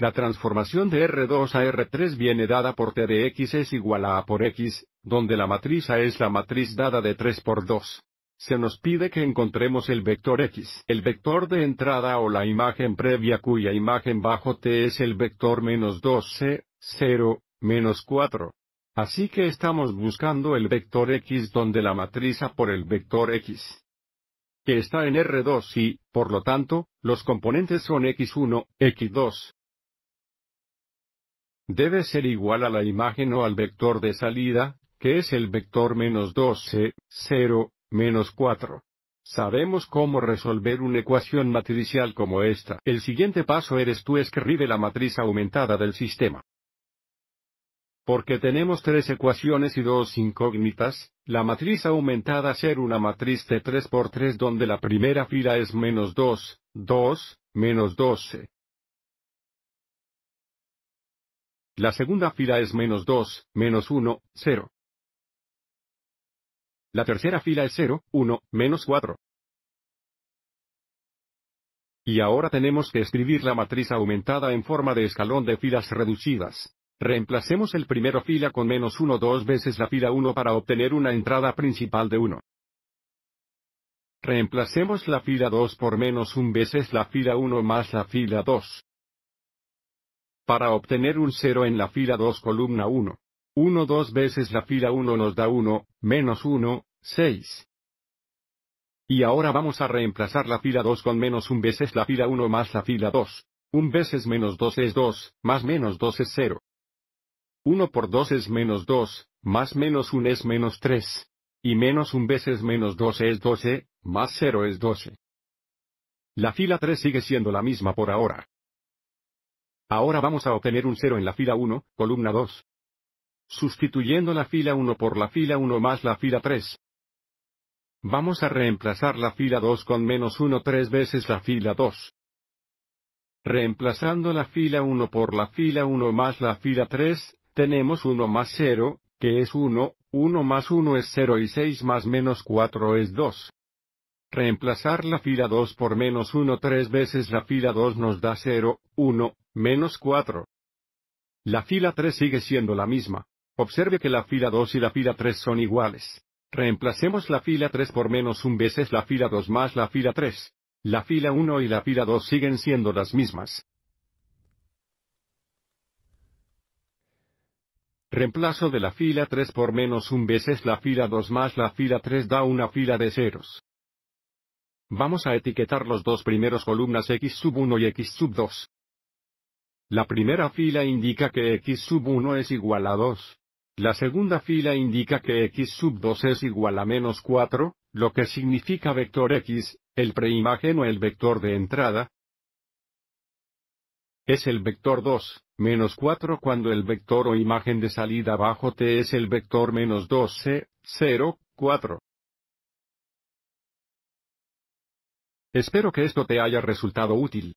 La transformación de R2 a R3 viene dada por T de X es igual a A por X, donde la matriz A es la matriz dada de 3 por 2. Se nos pide que encontremos el vector X, el vector de entrada o la imagen previa cuya imagen bajo T es el vector menos 2C, 0, menos 4. Así que estamos buscando el vector X donde la matriz A por el vector X que está en R2 y, por lo tanto, los componentes son X1, X2, debe ser igual a la imagen o al vector de salida, que es el vector menos 12, 0, menos 4. Sabemos cómo resolver una ecuación matricial como esta. El siguiente paso eres tú escribe la matriz aumentada del sistema. Porque tenemos tres ecuaciones y dos incógnitas, la matriz aumentada ser una matriz de 3 por 3 donde la primera fila es menos 2, 2, menos 12, La segunda fila es menos 2, menos 1, 0. La tercera fila es 0, 1, menos 4. Y ahora tenemos que escribir la matriz aumentada en forma de escalón de filas reducidas. Reemplacemos el primero fila con menos 1 dos veces la fila 1 para obtener una entrada principal de 1. Reemplacemos la fila 2 por menos 1 veces la fila 1 más la fila 2. Para obtener un 0 en la fila 2 columna 1. 1 dos veces la fila 1 nos da 1, menos 1, 6. Y ahora vamos a reemplazar la fila 2 con menos 1 veces la fila 1 más la fila 2. 1 veces menos 2 es 2, más menos 2 es 0. 1 por 2 es menos 2, más menos 1 es menos 3. Y menos 1 veces menos 2 es 12, más 0 es 12. La fila 3 sigue siendo la misma por ahora. Ahora vamos a obtener un 0 en la fila 1, columna 2. Sustituyendo la fila 1 por la fila 1 más la fila 3. Vamos a reemplazar la fila 2 con menos 1 tres veces la fila 2. Reemplazando la fila 1 por la fila 1 más la fila 3, tenemos 1 más 0, que es 1, 1 más 1 es 0 y 6 más menos 4 es 2. Reemplazar la fila 2 por menos 1 tres veces la fila 2 nos da 0, 1, menos 4. La fila 3 sigue siendo la misma. Observe que la fila 2 y la fila 3 son iguales. Reemplacemos la fila 3 por menos 1 veces la fila 2 más la fila 3. La fila 1 y la fila 2 siguen siendo las mismas. Reemplazo de la fila 3 por menos 1 veces la fila 2 más la fila 3 da una fila de ceros. Vamos a etiquetar los dos primeros columnas x sub 1 y x sub 2. La primera fila indica que x sub 1 es igual a 2. La segunda fila indica que x sub 2 es igual a menos 4, lo que significa vector x, el preimagen o el vector de entrada, es el vector 2, menos 4 cuando el vector o imagen de salida bajo t es el vector menos 12, 0, 4. Espero que esto te haya resultado útil.